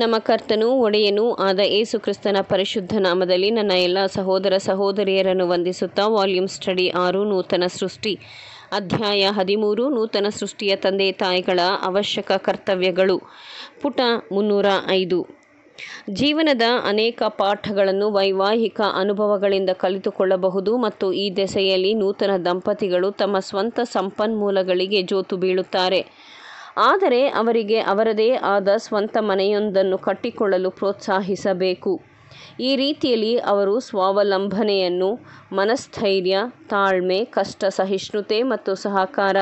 ನಮ್ಮ ಕರ್ತನು ಒಡೆಯನೂ ಆದ ಏಸು ಕ್ರಿಸ್ತನ ಪರಿಶುದ್ಧ ನಾಮದಲ್ಲಿ ನನ್ನ ಎಲ್ಲ ಸಹೋದರ ಸಹೋದರಿಯರನ್ನು ವಂದಿಸುತ್ತಾ ವಾಲ್ಯೂಮ್ ಸ್ಟಡಿ ಆರು ನೂತನ ಸೃಷ್ಟಿ ಅಧ್ಯಾಯ ಹದಿಮೂರು ನೂತನ ಸೃಷ್ಟಿಯ ತಂದೆ ತಾಯಿಗಳ ಅವಶ್ಯಕ ಕರ್ತವ್ಯಗಳು ಪುಟ ಮುನ್ನೂರ ಐದು ಜೀವನದ ಅನೇಕ ಪಾಠಗಳನ್ನು ವೈವಾಹಿಕ ಅನುಭವಗಳಿಂದ ಕಲಿತುಕೊಳ್ಳಬಹುದು ಮತ್ತು ಈ ದೆಸೆಯಲ್ಲಿ ನೂತನ ದಂಪತಿಗಳು ತಮ್ಮ ಸ್ವಂತ ಸಂಪನ್ಮೂಲಗಳಿಗೆ ಜೋತು ಬೀಳುತ್ತಾರೆ ಆದರೆ ಅವರಿಗೆ ಅವರದೇ ಆದ ಸ್ವಂತ ಮನೆಯೊಂದನ್ನು ಕಟ್ಟಿಕೊಳ್ಳಲು ಪ್ರೋತ್ಸಾಹಿಸಬೇಕು ಈ ರೀತಿಯಲ್ಲಿ ಅವರು ಸ್ವಾವಲಂಬನೆಯನ್ನು ಮನಸ್ಥೈರ್ಯ ತಾಳ್ಮೆ ಕಷ್ಟ ಸಹಿಷ್ಣುತೆ ಮತ್ತು ಸಹಕಾರ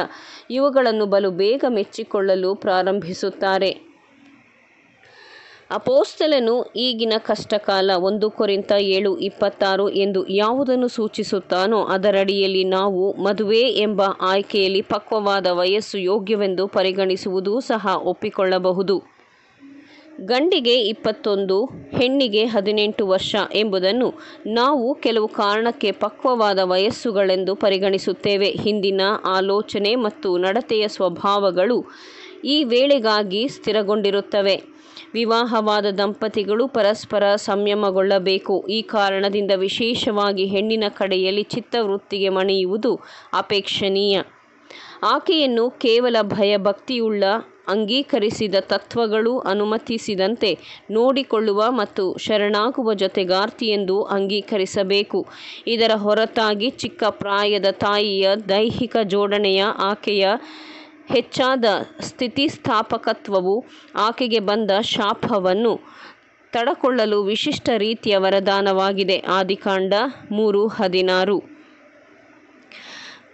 ಇವುಗಳನ್ನು ಬಲು ಬೇಗ ಮೆಚ್ಚಿಕೊಳ್ಳಲು ಪ್ರಾರಂಭಿಸುತ್ತಾರೆ ಅಪೋಸ್ತಲನು ಈಗಿನ ಕಷ್ಟಕಾಲ ಒಂದು ಕುರಿತ ಏಳು ಇಪ್ಪತ್ತಾರು ಎಂದು ಯಾವುದನ್ನು ಸೂಚಿಸುತ್ತಾನೋ ಅದರಡಿಯಲ್ಲಿ ನಾವು ಮದುವೆ ಎಂಬ ಆಯ್ಕೆಯಲ್ಲಿ ಪಕ್ವವಾದ ವಯಸ್ಸು ಯೋಗ್ಯವೆಂದು ಪರಿಗಣಿಸುವುದೂ ಸಹ ಒಪ್ಪಿಕೊಳ್ಳಬಹುದು ಗಂಡಿಗೆ ಇಪ್ಪತ್ತೊಂದು ಹೆಣ್ಣಿಗೆ ಹದಿನೆಂಟು ವರ್ಷ ಎಂಬುದನ್ನು ನಾವು ಕೆಲವು ಕಾರಣಕ್ಕೆ ಪಕ್ವವಾದ ವಯಸ್ಸುಗಳೆಂದು ಪರಿಗಣಿಸುತ್ತೇವೆ ಹಿಂದಿನ ಆಲೋಚನೆ ಮತ್ತು ನಡತೆಯ ಸ್ವಭಾವಗಳು ಈ ವೇಳೆಗಾಗಿ ಸ್ಥಿರಗೊಂಡಿರುತ್ತವೆ ವಿವಾಹವಾದ ದಂಪತಿಗಳು ಪರಸ್ಪರ ಸಂಯಮಗೊಳ್ಳಬೇಕು ಈ ಕಾರಣದಿಂದ ವಿಶೇಷವಾಗಿ ಹೆಣ್ಣಿನ ಕಡೆಯಲ್ಲಿ ಚಿತ್ತವೃತ್ತಿಗೆ ಮಣಿಯುವುದು ಅಪೇಕ್ಷಣೀಯ ಆಕೆಯನ್ನು ಕೇವಲ ಭಯಭಕ್ತಿಯುಳ್ಳ ಅಂಗೀಕರಿಸಿದ ತತ್ವಗಳು ಅನುಮತಿಸಿದಂತೆ ನೋಡಿಕೊಳ್ಳುವ ಮತ್ತು ಶರಣಾಗುವ ಜೊತೆಗಾರ್ತಿಯೆಂದು ಅಂಗೀಕರಿಸಬೇಕು ಇದರ ಹೊರತಾಗಿ ಚಿಕ್ಕ ಪ್ರಾಯದ ತಾಯಿಯ ದೈಹಿಕ ಜೋಡಣೆಯ ಆಕೆಯ ಹೆಚ್ಚಾದ ಸ್ಥಿತಿಸ್ಥಾಪಕತ್ವವು ಆಕೆಗೆ ಬಂದ ಶಾಪವನ್ನು ತಡಕೊಳ್ಳಲು ವಿಶಿಷ್ಟ ರೀತಿಯ ವರದಾನವಾಗಿದೆ ಆದಿಕಾಂಡ ಮೂರು ಹದಿನಾರು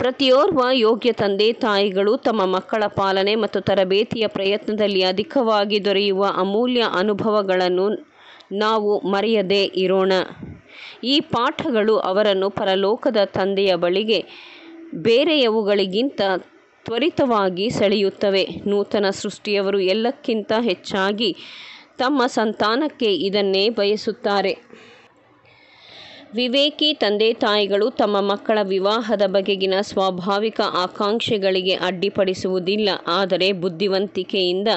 ಪ್ರತಿಯೋರ್ವ ಯೋಗ್ಯ ತಂದೆ ತಾಯಿಗಳು ತಮ್ಮ ಮಕ್ಕಳ ಪಾಲನೆ ಮತ್ತು ತರಬೇತಿಯ ಪ್ರಯತ್ನದಲ್ಲಿ ಅಧಿಕವಾಗಿ ದೊರೆಯುವ ಅಮೂಲ್ಯ ಅನುಭವಗಳನ್ನು ನಾವು ಮರೆಯದೇ ಇರೋಣ ಈ ಪಾಠಗಳು ಅವರನ್ನು ಪರಲೋಕದ ತಂದೆಯ ಬಳಿಗೆ ಬೇರೆಯವುಗಳಿಗಿಂತ ತ್ವರಿತವಾಗಿ ಸೆಳೆಯುತ್ತವೆ ನೂತನ ಸೃಷ್ಟಿಯವರು ಎಲ್ಲಕ್ಕಿಂತ ಹೆಚ್ಚಾಗಿ ತಮ್ಮ ಸಂತಾನಕ್ಕೆ ಇದನ್ನೇ ಬಯಸುತ್ತಾರೆ ವಿವೇಕಿ ತಂದೆ ತಾಯಿಗಳು ತಮ್ಮ ಮಕ್ಕಳ ವಿವಾಹದ ಬಗೆಗಿನ ಸ್ವಾಭಾವಿಕ ಆಕಾಂಕ್ಷೆಗಳಿಗೆ ಅಡ್ಡಿಪಡಿಸುವುದಿಲ್ಲ ಆದರೆ ಬುದ್ಧಿವಂತಿಕೆಯಿಂದ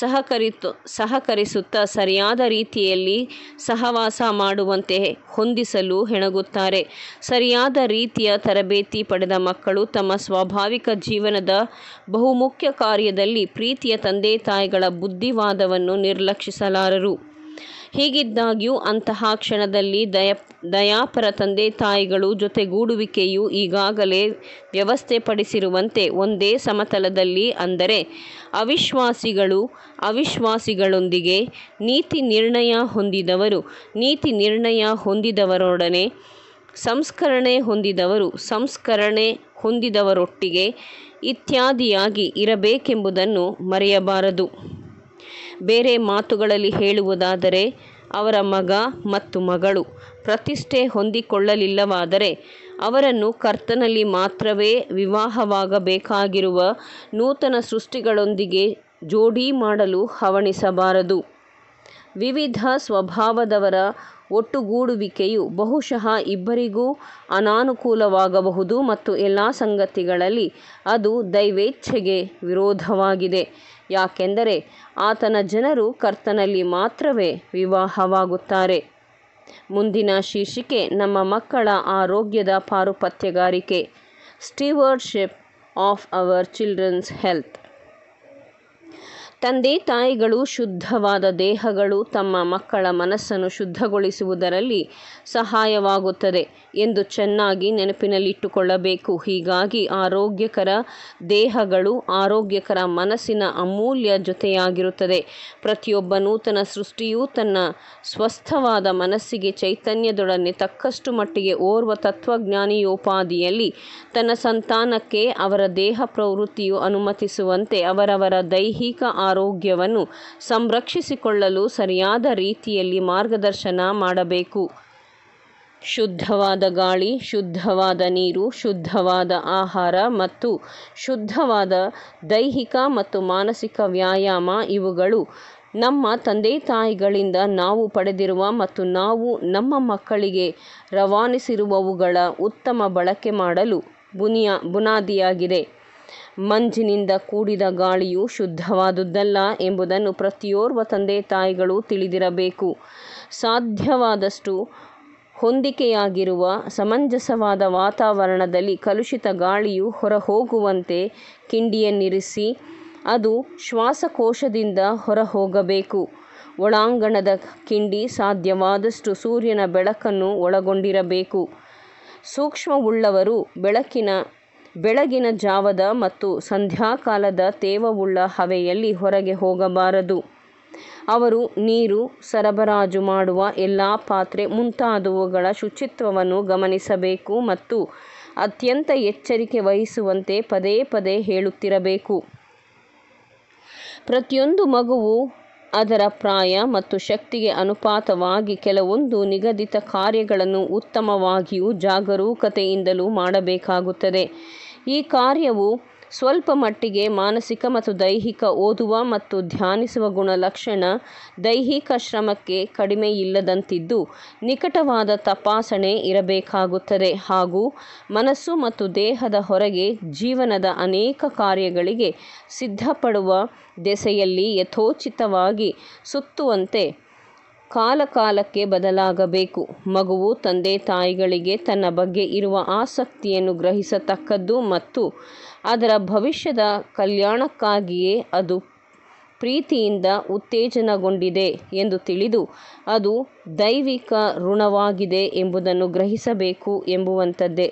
ಸಹಕರಿತು ಸಹಕರಿಸುತ್ತಾ ಸರಿಯಾದ ರೀತಿಯಲ್ಲಿ ಸಹವಾಸ ಮಾಡುವಂತೆ ಹೊಂದಿಸಲು ಹೆಣಗುತ್ತಾರೆ ಸರಿಯಾದ ರೀತಿಯ ತರಬೇತಿ ಪಡೆದ ಮಕ್ಕಳು ತಮ್ಮ ಸ್ವಾಭಾವಿಕ ಜೀವನದ ಬಹುಮುಖ್ಯ ಕಾರ್ಯದಲ್ಲಿ ಪ್ರೀತಿಯ ತಂದೆ ತಾಯಿಗಳ ಬುದ್ಧಿವಾದವನ್ನು ನಿರ್ಲಕ್ಷಿಸಲಾರರು ಹೀಗಿದ್ದಾಗ್ಯೂ ಅಂತಹ ಕ್ಷಣದಲ್ಲಿ ದಯ ದಯಾಪರ ತಂದೆ ತಾಯಿಗಳು ಜೊತೆಗೂಡುವಿಕೆಯು ಈಗಾಗಲೇ ವ್ಯವಸ್ಥೆಪಡಿಸಿರುವಂತೆ ಒಂದೇ ಸಮತಲದಲ್ಲಿ ಅಂದರೆ ಅವಿಶ್ವಾಸಿಗಳು ಅವಿಶ್ವಾಸಿಗಳೊಂದಿಗೆ ನೀತಿ ನಿರ್ಣಯ ಹೊಂದಿದವರು ನೀತಿ ನಿರ್ಣಯ ಹೊಂದಿದವರೊಡನೆ ಸಂಸ್ಕರಣೆ ಹೊಂದಿದವರು ಸಂಸ್ಕರಣೆ ಹೊಂದಿದವರೊಟ್ಟಿಗೆ ಇತ್ಯಾದಿಯಾಗಿ ಇರಬೇಕೆಂಬುದನ್ನು ಮರೆಯಬಾರದು ಬೇರೆ ಮಾತುಗಳಲ್ಲಿ ಹೇಳುವುದಾದರೆ ಅವರ ಮಗ ಮತ್ತು ಮಗಳು ಪ್ರತಿಷ್ಠೆ ಹೊಂದಿಕೊಳ್ಳಲಿಲ್ಲವಾದರೆ ಅವರನ್ನು ಕರ್ತನಲ್ಲಿ ಮಾತ್ರವೇ ವಿವಾಹವಾಗಬೇಕಾಗಿರುವ ನೂತನ ಸೃಷ್ಟಿಗಳೊಂದಿಗೆ ಜೋಡಿ ಮಾಡಲು ಹವಣಿಸಬಾರದು ವಿವಿಧ ಸ್ವಭಾವದವರ ಒಟ್ಟುಗೂಡುವಿಕೆಯು ಬಹುಶಃ ಇಬ್ಬರಿಗೂ ಅನಾನುಕೂಲವಾಗಬಹುದು ಮತ್ತು ಎಲ್ಲ ಸಂಗತಿಗಳಲ್ಲಿ ಅದು ದೈವೇಚ್ಛೆಗೆ ವಿರೋಧವಾಗಿದೆ ಯಾಕೆಂದರೆ ಆತನ ಜನರು ಕರ್ತನಲ್ಲಿ ಮಾತ್ರವೇ ವಿವಾಹವಾಗುತ್ತಾರೆ ಮುಂದಿನ ಶೀರ್ಷಿಕೆ ನಮ್ಮ ಮಕ್ಕಳ ಆರೋಗ್ಯದ ಪಾರುಪತ್ಯಗಾರಿಕೆ stewardship of our children's health ತಂದೆ ತಾಯಿಗಳು ಶುದ್ಧವಾದ ದೇಹಗಳು ತಮ್ಮ ಮಕ್ಕಳ ಮನಸ್ಸನ್ನು ಶುದ್ಧಗೊಳಿಸುವುದರಲ್ಲಿ ಸಹಾಯವಾಗುತ್ತದೆ ಎಂದು ಚೆನ್ನಾಗಿ ನೆನಪಿನಲ್ಲಿಟ್ಟುಕೊಳ್ಳಬೇಕು ಹೀಗಾಗಿ ಆರೋಗ್ಯಕರ ದೇಹಗಳು ಆರೋಗ್ಯಕರ ಮನಸ್ಸಿನ ಅಮೂಲ್ಯ ಜೊತೆಯಾಗಿರುತ್ತದೆ ಪ್ರತಿಯೊಬ್ಬ ನೂತನ ಸೃಷ್ಟಿಯೂ ತನ್ನ ಸ್ವಸ್ಥವಾದ ಮನಸ್ಸಿಗೆ ಚೈತನ್ಯದೊಡನೆ ತಕ್ಕಷ್ಟು ಮಟ್ಟಿಗೆ ಓರ್ವ ತತ್ವಜ್ಞಾನಿಯೋಪಾದಿಯಲ್ಲಿ ತನ್ನ ಸಂತಾನಕ್ಕೆ ಅವರ ದೇಹ ಪ್ರವೃತ್ತಿಯು ಅನುಮತಿಸುವಂತೆ ಅವರವರ ದೈಹಿಕ ಆರೋಗ್ಯವನ್ನು ಸಂರಕ್ಷಿಸಿಕೊಳ್ಳಲು ಸರಿಯಾದ ರೀತಿಯಲ್ಲಿ ಮಾರ್ಗದರ್ಶನ ಮಾಡಬೇಕು ಶುದ್ಧವಾದ ಗಾಳಿ ಶುದ್ಧವಾದ ನೀರು ಶುದ್ಧವಾದ ಆಹಾರ ಮತ್ತು ಶುದ್ಧವಾದ ದೈಹಿಕ ಮತ್ತು ಮಾನಸಿಕ ವ್ಯಾಯಾಮ ಇವುಗಳು ನಮ್ಮ ತಂದೆ ತಾಯಿಗಳಿಂದ ನಾವು ಪಡೆದಿರುವ ಮತ್ತು ನಾವು ನಮ್ಮ ಮಕ್ಕಳಿಗೆ ರವಾನಿಸಿರುವವುಗಳ ಉತ್ತಮ ಬಳಕೆ ಮಾಡಲು ಬುನಿಯಾ ಬುನಾದಿಯಾಗಿದೆ ಮಂಜಿನಿಂದ ಕೂಡಿದ ಗಾಳಿಯು ಶುದ್ಧವಾದುದಲ್ಲ ಎಂಬುದನ್ನು ಪ್ರತಿಯೋರ್ವ ತಂದೆ ತಾಯಿಗಳು ತಿಳಿದಿರಬೇಕು ಸಾಧ್ಯವಾದಷ್ಟು ಹೊಂದಿಕೆಯಾಗಿರುವ ಸಮಂಜಸವಾದ ವಾತಾವರಣದಲ್ಲಿ ಕಲುಷಿತ ಗಾಳಿಯು ಹೊರಹೋಗುವಂತೆ ಕಿಂಡಿಯನ್ನಿರಿಸಿ ಅದು ಶ್ವಾಸಕೋಶದಿಂದ ಹೊರಹೋಗಬೇಕು ಒಳಾಂಗಣದ ಕಿಂಡಿ ಸಾಧ್ಯವಾದಷ್ಟು ಸೂರ್ಯನ ಬೆಳಕನ್ನು ಒಳಗೊಂಡಿರಬೇಕು ಸೂಕ್ಷ್ಮವುಳ್ಳವರು ಬೆಳಕಿನ ಬೆಳಗಿನ ಜಾವದ ಮತ್ತು ಸಂಧ್ಯಾಕಾಲದ ತೇವವುಳ್ಳ ಹವೆಯಲ್ಲಿ ಹೊರಗೆ ಹೋಗಬಾರದು ಅವರು ನೀರು ಸರಬರಾಜು ಮಾಡುವ ಎಲ್ಲ ಪಾತ್ರೆ ಮುಂತಾದವುಗಳ ಶುಚಿತ್ವವನ್ನು ಗಮನಿಸಬೇಕು ಮತ್ತು ಅತ್ಯಂತ ಎಚ್ಚರಿಕೆ ವಹಿಸುವಂತೆ ಪದೇ ಪದೇ ಹೇಳುತ್ತಿರಬೇಕು ಪ್ರತಿಯೊಂದು ಮಗುವು ಅದರ ಪ್ರಾಯ ಮತ್ತು ಶಕ್ತಿಗೆ ಅನುಪಾತವಾಗಿ ಕೆಲವೊಂದು ನಿಗದಿತ ಕಾರ್ಯಗಳನ್ನು ಉತ್ತಮವಾಗಿಯೂ ಜಾಗರೂಕತೆಯಿಂದಲೂ ಮಾಡಬೇಕಾಗುತ್ತದೆ ಈ ಕಾರ್ಯವು ಸ್ವಲ್ಪ ಮಟ್ಟಿಗೆ ಮಾನಸಿಕ ಮತ್ತು ದೈಹಿಕ ಓದುವ ಮತ್ತು ಧ್ಯಾನಿಸುವ ಗುಣಲಕ್ಷಣ ದೈಹಿಕ ಶ್ರಮಕ್ಕೆ ಕಡಿಮೆ ಇಲ್ಲದಂತಿದ್ದು ನಿಕಟವಾದ ತಪಾಸಣೆ ಇರಬೇಕಾಗುತ್ತದೆ ಹಾಗೂ ಮನಸ್ಸು ಮತ್ತು ದೇಹದ ಹೊರಗೆ ಜೀವನದ ಅನೇಕ ಕಾರ್ಯಗಳಿಗೆ ಸಿದ್ಧಪಡುವ ದೆಸೆಯಲ್ಲಿ ಯಥೋಚಿತವಾಗಿ ಸುತ್ತುವಂತೆ ಕಾಲಕಾಲಕ್ಕೆ ಬದಲಾಗಬೇಕು ಮಗುವು ತಂದೆ ತಾಯಿಗಳಿಗೆ ತನ್ನ ಬಗ್ಗೆ ಇರುವ ಆಸಕ್ತಿಯನ್ನು ಗ್ರಹಿಸತಕ್ಕದ್ದು ಮತ್ತು ಅದರ ಭವಿಷ್ಯದ ಕಲ್ಯಾಣಕ್ಕಾಗಿಯೇ ಅದು ಪ್ರೀತಿಯಿಂದ ಉತ್ತೇಜನಗೊಂಡಿದೆ ಎಂದು ತಿಳಿದು ಅದು ದೈವಿಕ ಋಣವಾಗಿದೆ ಎಂಬುದನ್ನು ಗ್ರಹಿಸಬೇಕು ಎಂಬುವಂಥದ್ದೇ